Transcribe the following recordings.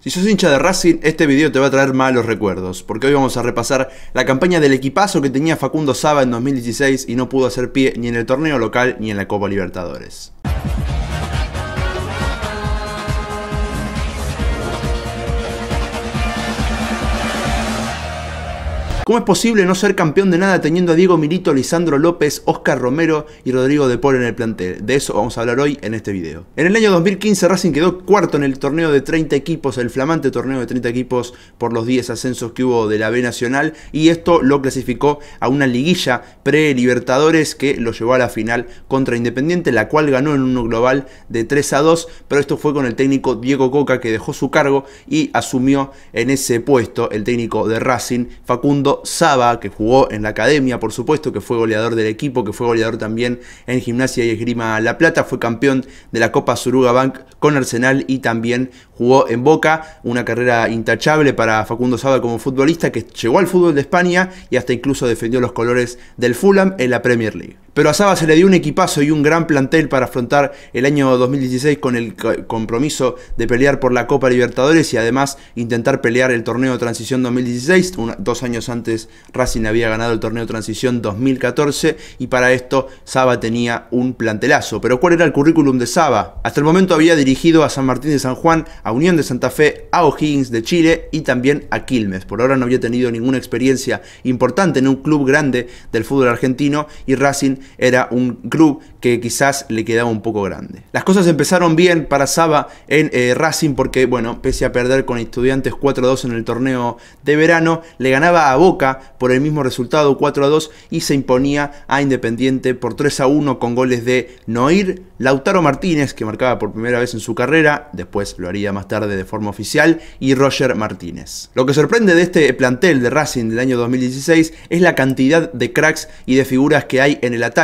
Si sos hincha de Racing, este video te va a traer malos recuerdos, porque hoy vamos a repasar la campaña del equipazo que tenía Facundo Saba en 2016 y no pudo hacer pie ni en el torneo local ni en la Copa Libertadores. ¿Cómo es posible no ser campeón de nada teniendo a Diego Milito, Lisandro López, Oscar Romero y Rodrigo de Paul en el plantel? De eso vamos a hablar hoy en este video. En el año 2015 Racing quedó cuarto en el torneo de 30 equipos, el flamante torneo de 30 equipos por los 10 ascensos que hubo de la B Nacional y esto lo clasificó a una liguilla pre-Libertadores que lo llevó a la final contra Independiente, la cual ganó en uno global de 3 a 2, pero esto fue con el técnico Diego Coca que dejó su cargo y asumió en ese puesto el técnico de Racing Facundo Saba, que jugó en la academia, por supuesto, que fue goleador del equipo, que fue goleador también en Gimnasia y Esgrima La Plata, fue campeón de la Copa Suruga Bank con Arsenal y también jugó en Boca, una carrera intachable para Facundo Saba como futbolista que llegó al fútbol de España y hasta incluso defendió los colores del Fulham en la Premier League. Pero a Saba se le dio un equipazo y un gran plantel para afrontar el año 2016 con el compromiso de pelear por la Copa Libertadores y además intentar pelear el torneo de transición 2016. dos años antes Racing había ganado el torneo de transición 2014 y para esto Saba tenía un plantelazo. Pero ¿cuál era el currículum de Saba? Hasta el momento había dirigido a San Martín de San Juan, a Unión de Santa Fe, a O'Higgins de Chile y también a Quilmes. Por ahora no había tenido ninguna experiencia importante en un club grande del fútbol argentino y Racing era un club que quizás le quedaba un poco grande. Las cosas empezaron bien para Saba en eh, Racing porque, bueno, pese a perder con estudiantes 4-2 en el torneo de verano, le ganaba a Boca por el mismo resultado 4-2 y se imponía a Independiente por 3-1 con goles de Noir, Lautaro Martínez, que marcaba por primera vez en su carrera, después lo haría más tarde de forma oficial, y Roger Martínez. Lo que sorprende de este plantel de Racing del año 2016 es la cantidad de cracks y de figuras que hay en el ataque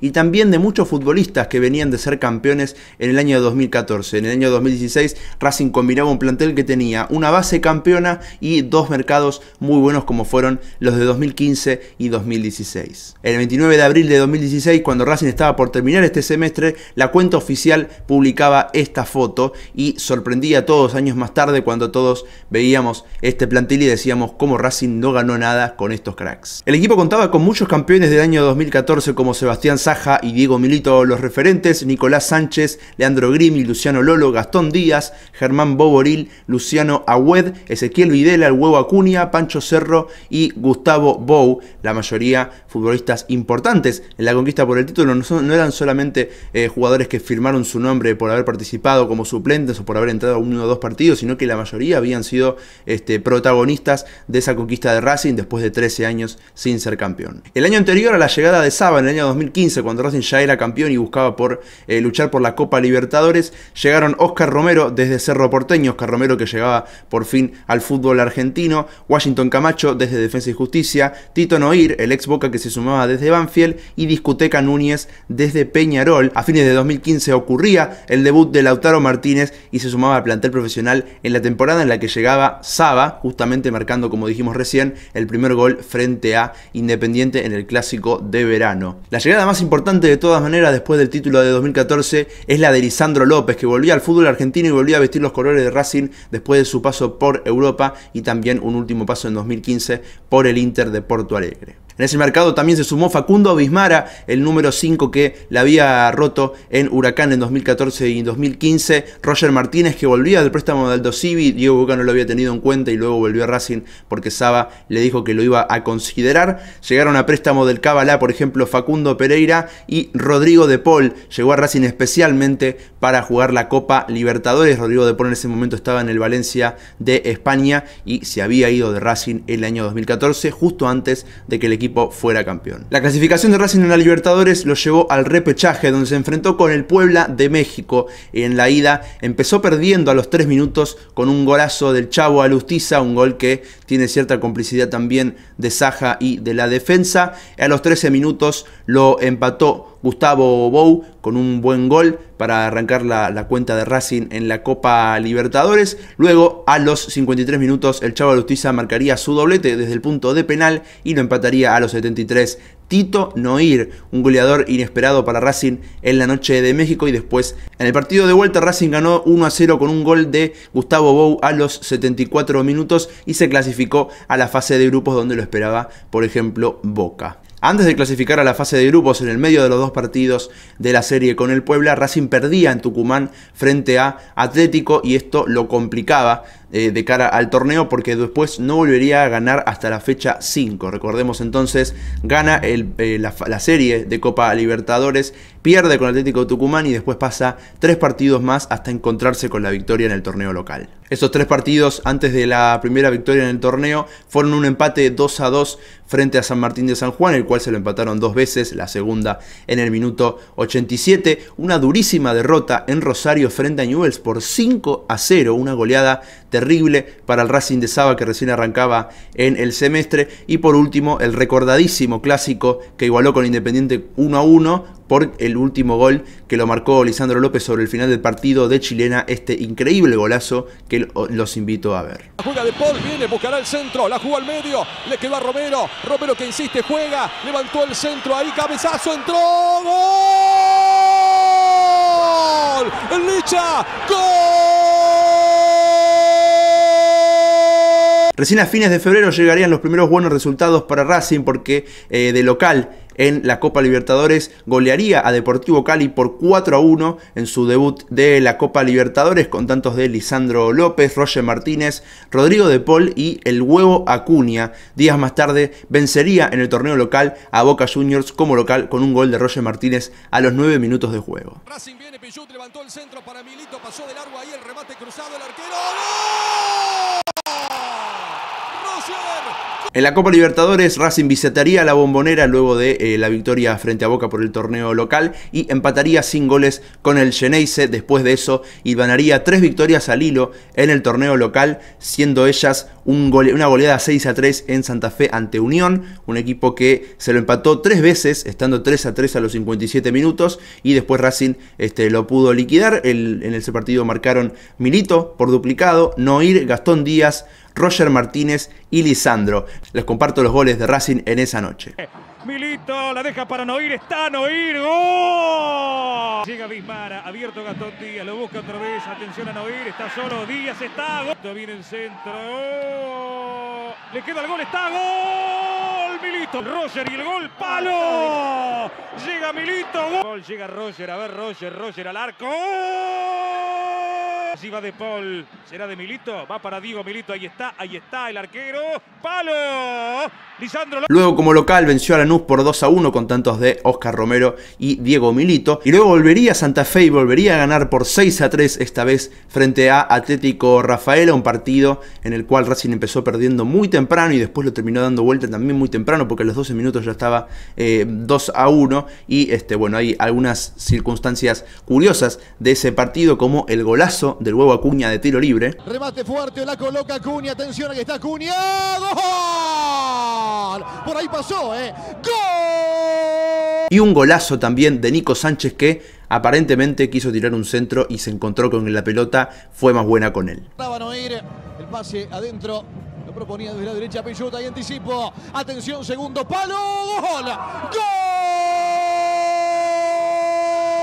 y también de muchos futbolistas que venían de ser campeones en el año 2014. En el año 2016 Racing combinaba un plantel que tenía una base campeona y dos mercados muy buenos como fueron los de 2015 y 2016. El 29 de abril de 2016, cuando Racing estaba por terminar este semestre, la cuenta oficial publicaba esta foto y sorprendía a todos años más tarde cuando todos veíamos este plantel y decíamos cómo Racing no ganó nada con estos cracks. El equipo contaba con muchos campeones del año 2014 como Sebastián Saja y Diego Milito los referentes, Nicolás Sánchez, Leandro Grimi, Luciano Lolo, Gastón Díaz, Germán Boboril, Luciano Agüed, Ezequiel Videla, el Huevo Acuña, Pancho Cerro y Gustavo Bou, la mayoría futbolistas importantes en la conquista por el título, no, eran solamente eh, jugadores que firmaron su nombre por haber participado como suplentes o por haber entrado a uno o dos partidos, sino que la mayoría habían sido este, protagonistas de esa conquista de Racing después de 13 años sin ser campeón. El año anterior a la llegada de Saba, en el 2015, cuando Racing ya era campeón y buscaba por eh, luchar por la Copa Libertadores, llegaron Oscar Romero desde Cerro Porteño, Oscar Romero que llegaba por fin al fútbol argentino, Washington Camacho desde Defensa y Justicia, Tito Noir, el ex Boca que se sumaba desde Banfield, y Discuteca Núñez desde Peñarol. A fines de 2015 ocurría el debut de Lautaro Martínez y se sumaba al plantel profesional en la temporada en la que llegaba Saba, justamente marcando, como dijimos recién, el primer gol frente a Independiente en el clásico de verano. La llegada más importante de todas maneras después del título de 2014 es la de Lisandro López, que volvió al fútbol argentino y volvió a vestir los colores de Racing después de su paso por Europa y también un último paso en 2015 por el Inter de Porto Alegre. En ese mercado también se sumó Facundo Bismara, el número 5 que la había roto en Huracán en 2014 y 2015. Roger Martínez que volvía del préstamo del Aldo Diego que no lo había tenido en cuenta y luego volvió a Racing porque Saba le dijo que lo iba a considerar. Llegaron a préstamo del Cabalá, por ejemplo, Facundo Pereira y Rodrigo De Paul. Llegó a Racing especialmente para jugar la Copa Libertadores. Rodrigo De Paul en ese momento estaba en el Valencia de España y se había ido de Racing el año 2014, justo antes de que el equipo fuera campeón. La clasificación de Racing en la Libertadores lo llevó al repechaje donde se enfrentó con el Puebla de México. En la ida empezó perdiendo a los 3 minutos con un golazo del Chavo Alustiza, un gol que tiene cierta complicidad también de Saja y de la defensa. A los 13 minutos lo empató Gustavo Bou con un buen gol para arrancar la, cuenta de Racing en la Copa Libertadores. Luego, a los 53 minutos, el Chavo Lustiza marcaría su doblete desde el punto de penal y lo empataría a los 73 Tito Noir, un goleador inesperado para Racing en la noche de México y después en el partido de vuelta Racing ganó 1 a 0 con un gol de Gustavo Bou a los 74 minutos y se clasificó a la fase de grupos donde lo esperaba, por ejemplo, Boca. Antes de clasificar a la fase de grupos en el medio de los dos partidos de la serie con el Puebla, Racing perdía en Tucumán frente a Atlético y esto lo complicaba eh, de cara al torneo porque después no volvería a ganar hasta la fecha 5. Recordemos entonces, gana el, eh, la, serie de Copa Libertadores, pierde con Atlético Tucumán y después pasa tres partidos más hasta encontrarse con la victoria en el torneo local. Esos tres partidos antes de la primera victoria en el torneo fueron un empate 2 a 2 frente a San Martín de San Juan, el cual se lo empataron dos veces, la segunda en el minuto 87, una durísima derrota en Rosario frente a Newells por 5 a 0, una goleada terrible para el Racing de Saba que recién arrancaba en el semestre. Y por último, el recordadísimo clásico que igualó con Independiente 1 a 1 por el último gol que lo marcó Lisandro López sobre el final del partido de Chilena, este increíble golazo que los invito a ver. La juega de Paul, viene, buscará el centro, la jugó al medio, le quedó a Romero, Romero que insiste, juega, levantó el centro, ahí cabezazo, entró, gol, Licha, gol. Recién a fines de febrero llegarían los primeros buenos resultados para Racing porque eh, de local en la Copa Libertadores golearía a Deportivo Cali por 4 a 1 en su debut de la Copa Libertadores con tantos de Lisandro López, Roger Martínez, Rodrigo de Paul y el huevo Acuña. Días más tarde vencería en el torneo local a Boca Juniors como local con un gol de Roger Martínez a los 9 minutos de juego. Racing viene, levantó el centro para Milito, pasó largo ahí el remate cruzado el arquero. En la Copa Libertadores, Racing visitaría la bombonera luego de eh, la victoria frente a Boca por el torneo local y empataría sin goles con el Geneise. Después de eso, y ganaría tres victorias al hilo en el torneo local, siendo ellas una goleada 6 a 3 en Santa Fe ante Unión, un equipo que se lo empató tres veces, estando 3 a 3 a los 57 minutos, y después Racing este, lo pudo liquidar. en ese partido marcaron Milito por duplicado, Noir, Gastón Díaz, Roger Martínez y Lisandro. Les comparto los goles de Racing en esa noche. Milito la deja para Noir, está Noir, ¡gol! Llega Bismara, abierto Gastón Díaz, lo busca otra vez, atención a Noir, está solo, Díaz está, gol. Viene el centro, le queda el gol, está, gol, Milito, Roger y el gol, palo, llega Milito, gol, llega Roger, a ver Roger, Roger al arco, de Paul. Será de Milito. Va para Diego Milito. Ahí está, ahí está el arquero. ¡Palo! Luego, como local, venció a Lanús por 2 a 1 con tantos de Oscar Romero y Diego Milito. Y luego volvería a Santa Fe y volvería a ganar por 6 a 3, esta vez frente a Atlético Rafaela. Un partido en el cual Racing empezó perdiendo muy temprano y después lo terminó dando vuelta también muy temprano porque a los 12 minutos ya estaba 2 eh, a 1. Y este, bueno, hay algunas circunstancias curiosas de ese partido, como el golazo de nuevo a Cuña de tiro libre. Remate fuerte, la coloca Cuña, atención, aquí está Cuña ¡Gol! Por ahí pasó, ¿eh? ¡Gol! Y un golazo también de Nico Sánchez que aparentemente quiso tirar un centro y se encontró con la pelota, fue más buena con él. el pase adentro lo proponía desde la derecha Pilluta y anticipo. Atención, segundo palo, gol. ¡Gol!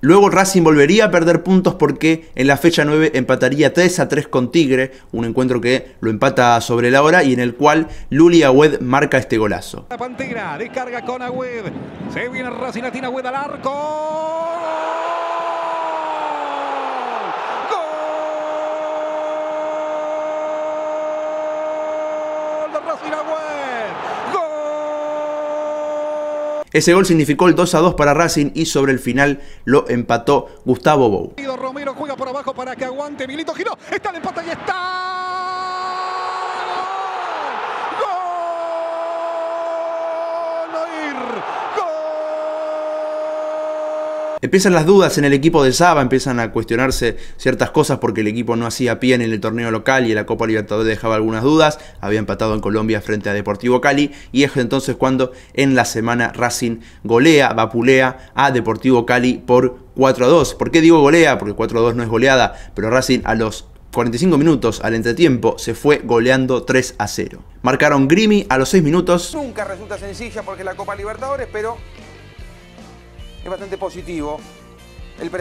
Luego Racing volvería a perder puntos porque en la fecha 9 empataría 3 a 3 con Tigre, un encuentro que lo empata sobre la hora y en el cual Luli Agüed marca este golazo. La Pantera descarga con Agüed, se viene Racing, Latina Agüed al arco. Ese gol significó el 2 a 2 para Racing y sobre el final lo empató Gustavo Bou. Romero juega por abajo para que aguante. Milito giró. Está el empate y está. Empiezan las dudas en el equipo de Saba, empiezan a cuestionarse ciertas cosas porque el equipo no hacía pie en el torneo local y la Copa Libertadores dejaba algunas dudas. Había empatado en Colombia frente a Deportivo Cali y es entonces cuando en la semana Racing golea, vapulea a Deportivo Cali por 4 a 2. ¿Por qué digo golea? Porque 4 a 2 no es goleada, pero Racing a los 45 minutos al entretiempo se fue goleando 3 a 0. Marcaron Grimi a los 6 minutos. Nunca resulta sencilla porque la Copa Libertadores, pero bastante positivo.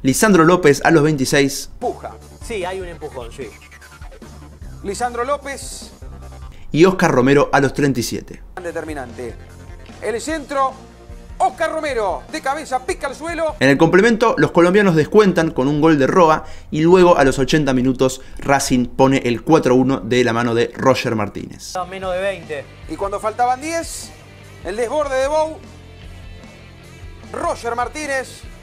Lisandro López a los 26. Empuja. Sí, hay un empujón, sí. Lisandro López. Y Oscar Romero a los 37. Determinante. El centro, Oscar Romero, de cabeza, pica al suelo. En el complemento, los colombianos descuentan con un gol de Roa y luego a los 80 minutos Racing pone el 4-1 de la mano de Roger Martínez. Menos de 20. Y cuando faltaban 10, el desborde de Bou Roger Martínez.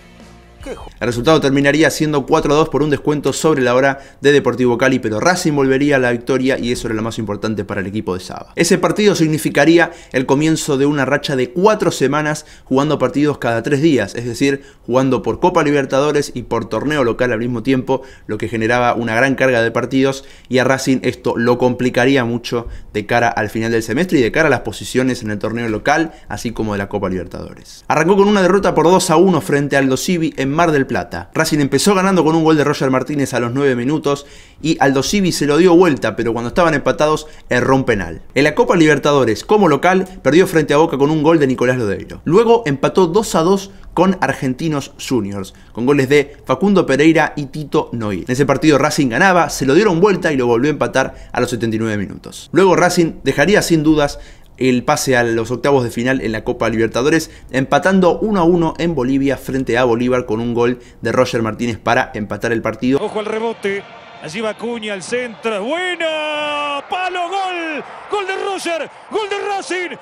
El resultado terminaría siendo 4-2 por un descuento sobre la hora de Deportivo Cali, pero Racing volvería a la victoria y eso era lo más importante para el equipo de Saba. Ese partido significaría el comienzo de una racha de 4 semanas jugando partidos cada 3 días, es decir, jugando por Copa Libertadores y por torneo local al mismo tiempo, lo que generaba una gran carga de partidos y a Racing esto lo complicaría mucho de cara al final del semestre y de cara a las posiciones en el torneo local, así como de la Copa Libertadores. Arrancó con una derrota por 2 a 1 frente al Dosivi en Mar del Plata. Racing empezó ganando con un gol de Roger Martínez a los 9 minutos y Aldo se lo dio vuelta, pero cuando estaban empatados erró un penal. En la Copa Libertadores, como local, perdió frente a Boca con un gol de Nicolás Lodeiro. Luego empató 2 a 2 con Argentinos Juniors, con goles de Facundo Pereira y Tito Noy. En ese partido Racing ganaba, se lo dieron vuelta y lo volvió a empatar a los 79 minutos. Luego Racing dejaría sin dudas el pase a los octavos de final en la Copa Libertadores, empatando 1 a 1 en Bolivia frente a Bolívar con un gol de Roger Martínez para empatar el partido. Ojo al rebote, allí va Cuña al centro, buena, palo, gol, gol de Roger, gol de Racing,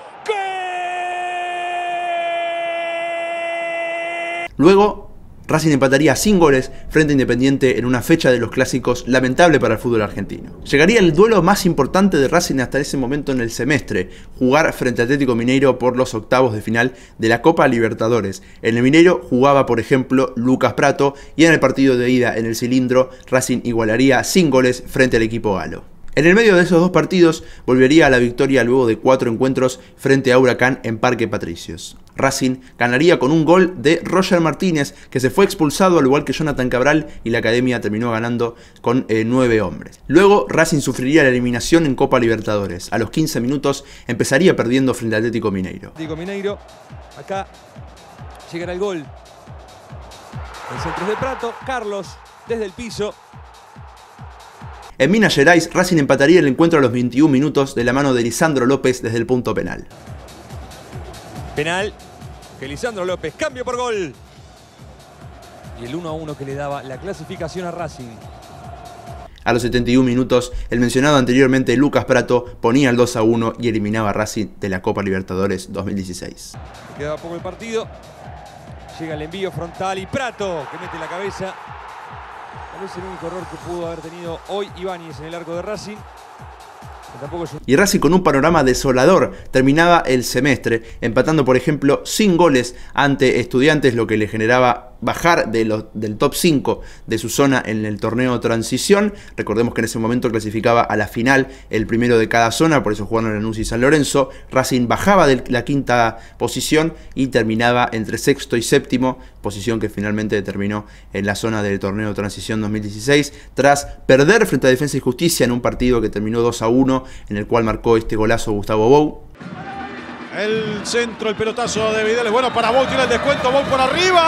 Luego Racing empataría sin goles frente a Independiente en una fecha de los clásicos lamentable para el fútbol argentino. Llegaría el duelo más importante de Racing hasta ese momento en el semestre, jugar frente a Atlético Mineiro por los octavos de final de la Copa Libertadores. En el Mineiro jugaba, por ejemplo, Lucas Prato y en el partido de ida en el cilindro, Racing igualaría sin goles frente al equipo galo. En el medio de esos dos partidos volvería a la victoria luego de cuatro encuentros frente a Huracán en Parque Patricios. Racing ganaría con un gol de Roger Martínez, que se fue expulsado al igual que Jonathan Cabral y la academia terminó ganando con eh, nueve hombres. Luego Racing sufriría la eliminación en Copa Libertadores. A los 15 minutos empezaría perdiendo frente al Atlético Mineiro. Atlético Mineiro, acá llegará el gol. El centro de Prato, Carlos desde el piso, en Minas Gerais, Racing empataría el encuentro a los 21 minutos de la mano de Lisandro López desde el punto penal. Penal que Lisandro López, cambio por gol. Y el 1 a 1 que le daba la clasificación a Racing. A los 71 minutos, el mencionado anteriormente Lucas Prato ponía el 2 a 1 y eliminaba a Racing de la Copa Libertadores 2016. Quedaba poco el partido. Llega el envío frontal y Prato que mete la cabeza es el único error que pudo haber tenido hoy en el arco de Racing. Y Racing con un panorama desolador terminaba el semestre, empatando por ejemplo sin goles ante estudiantes, lo que le generaba bajar del top 5 de su zona en el torneo transición. Recordemos que en ese momento clasificaba a la final el primero de cada zona, por eso jugaron anuncio y San Lorenzo. Racing bajaba de la quinta posición y terminaba entre sexto y séptimo, posición que finalmente determinó en la zona del torneo transición 2016, tras perder frente a Defensa y Justicia en un partido que terminó 2 a 1, en el cual marcó este golazo Gustavo Bou. El centro, el pelotazo de Vidal es bueno para Bow, tiene el descuento, Vol por arriba.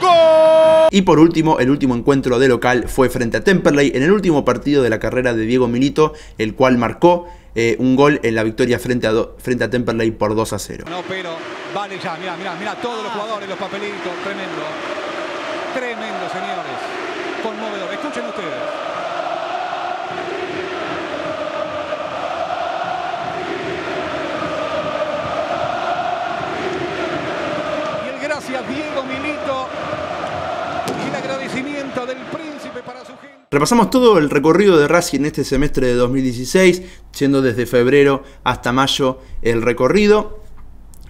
¡Gol! Y por último, el último encuentro de local fue frente a Temperley en el último partido de la carrera de Diego Milito, el cual marcó eh, un gol en la victoria frente a, frente a Temperley por 2 a 0. No, pero vale ya, mira, mira, mira, todos los jugadores, los papelitos, tremendo. Gracias Diego Milito y el agradecimiento del príncipe para su gente. Repasamos todo el recorrido de Racing este semestre de 2016, siendo desde febrero hasta mayo el recorrido.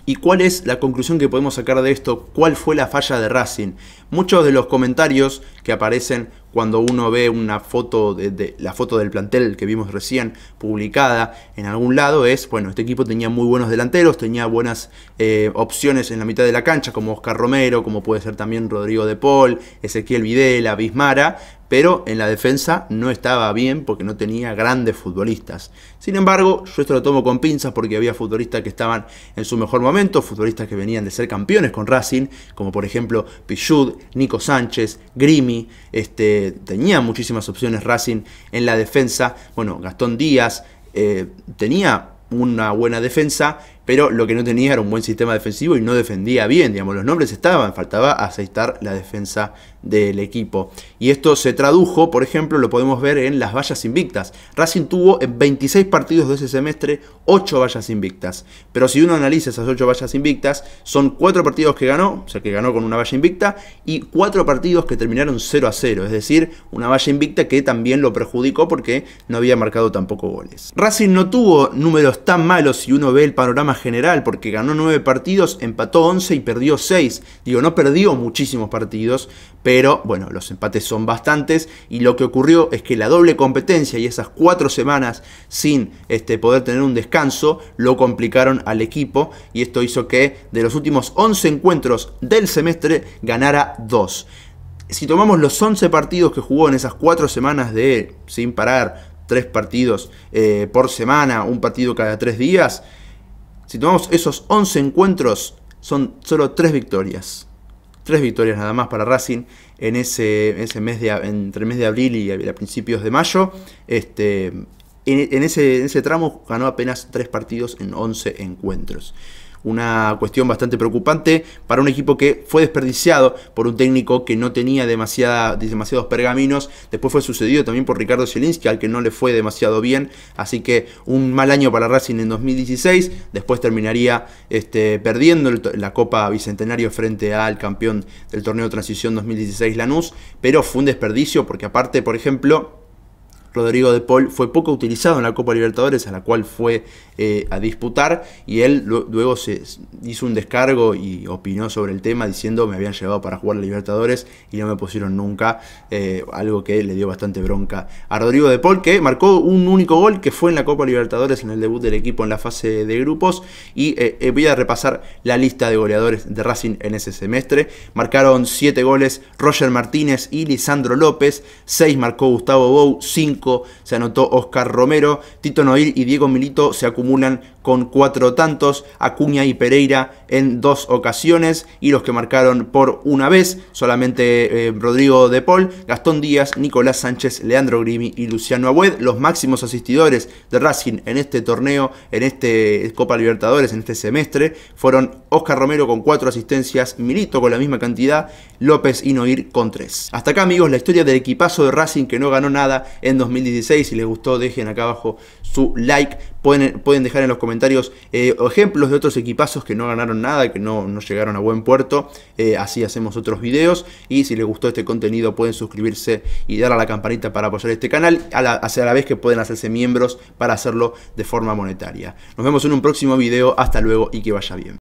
¿Y cuál es la conclusión que podemos sacar de esto? ¿Cuál fue la falla de Racing? Muchos de los comentarios que aparecen cuando uno ve una foto de, la foto del plantel que vimos recién publicada en algún lado es bueno este equipo tenía muy buenos delanteros tenía buenas eh, opciones en la mitad de la cancha como Oscar Romero como puede ser también Rodrigo de Paul Ezequiel Videla Bismara pero en la defensa no estaba bien porque no tenía grandes futbolistas. Sin embargo, yo esto lo tomo con pinzas porque había futbolistas que estaban en su mejor momento, futbolistas que venían de ser campeones con Racing, como por ejemplo Pichud, Nico Sánchez, Grimi, este, tenía muchísimas opciones Racing en la defensa. Bueno, Gastón Díaz eh, tenía una buena defensa, pero lo que no tenía era un buen sistema defensivo y no defendía bien, digamos, los nombres estaban, faltaba aceitar la defensa del equipo. Y esto se tradujo, por ejemplo, lo podemos ver en las vallas invictas. Racing tuvo en 26 partidos de ese semestre 8 vallas invictas. Pero si uno analiza esas 8 vallas invictas, son 4 partidos que ganó, o sea que ganó con una valla invicta, y 4 partidos que terminaron 0 a 0, es decir, una valla invicta que también lo perjudicó porque no había marcado tampoco goles. Racing no tuvo números tan malos si uno ve el panorama general, porque ganó 9 partidos, empató 11 y perdió 6. Digo, no perdió muchísimos partidos, pero pero bueno, los empates son bastantes y lo que ocurrió es que la doble competencia y esas cuatro semanas sin este, poder tener un descanso lo complicaron al equipo y esto hizo que de los últimos 11 encuentros del semestre ganara dos. Si tomamos los 11 partidos que jugó en esas cuatro semanas de sin parar, tres partidos eh, por semana, un partido cada tres días, si tomamos esos 11 encuentros, son solo tres victorias tres victorias nada más para Racing en ese, mes de, entre el mes de abril y a principios de mayo. Este, en, ese, en ese tramo ganó apenas tres partidos en 11 encuentros una cuestión bastante preocupante para un equipo que fue desperdiciado por un técnico que no tenía demasiada, demasiados pergaminos. Después fue sucedido también por Ricardo Zielinski, al que no le fue demasiado bien. Así que un mal año para Racing en 2016. Después terminaría este, perdiendo la Copa Bicentenario frente al campeón del torneo transición 2016 Lanús. Pero fue un desperdicio porque aparte, por ejemplo, Rodrigo de Paul fue poco utilizado en la Copa Libertadores, a la cual fue eh, a disputar, y él luego se hizo un descargo y opinó sobre el tema diciendo me habían llevado para jugar la Libertadores y no me pusieron nunca, eh, algo que le dio bastante bronca a Rodrigo de Paul, que marcó un único gol que fue en la Copa Libertadores en el debut del equipo en la fase de grupos, y eh, voy a repasar la lista de goleadores de Racing en ese semestre. Marcaron 7 goles Roger Martínez y Lisandro López, 6 marcó Gustavo Bou, 5 se anotó Oscar Romero, Tito Noir y Diego Milito se acumulan con cuatro tantos, Acuña y Pereira en dos ocasiones y los que marcaron por una vez, solamente eh, Rodrigo De Paul, Gastón Díaz, Nicolás Sánchez, Leandro Grimi y Luciano Abued los máximos asistidores de Racing en este torneo, en este Copa Libertadores, en este semestre, fueron Oscar Romero con cuatro asistencias, Milito con la misma cantidad, López y Noir con tres. Hasta acá amigos, la historia del equipazo de Racing que no ganó nada en dos 2016. Si les gustó, dejen acá abajo su like. Pueden, pueden dejar en los comentarios eh, ejemplos de otros equipazos que no ganaron nada, que no, no llegaron a buen puerto. Eh, así hacemos otros videos. Y si les gustó este contenido, pueden suscribirse y dar a la campanita para apoyar este canal. A la vez que pueden hacerse miembros para hacerlo de forma monetaria. Nos vemos en un próximo video. Hasta luego y que vaya bien.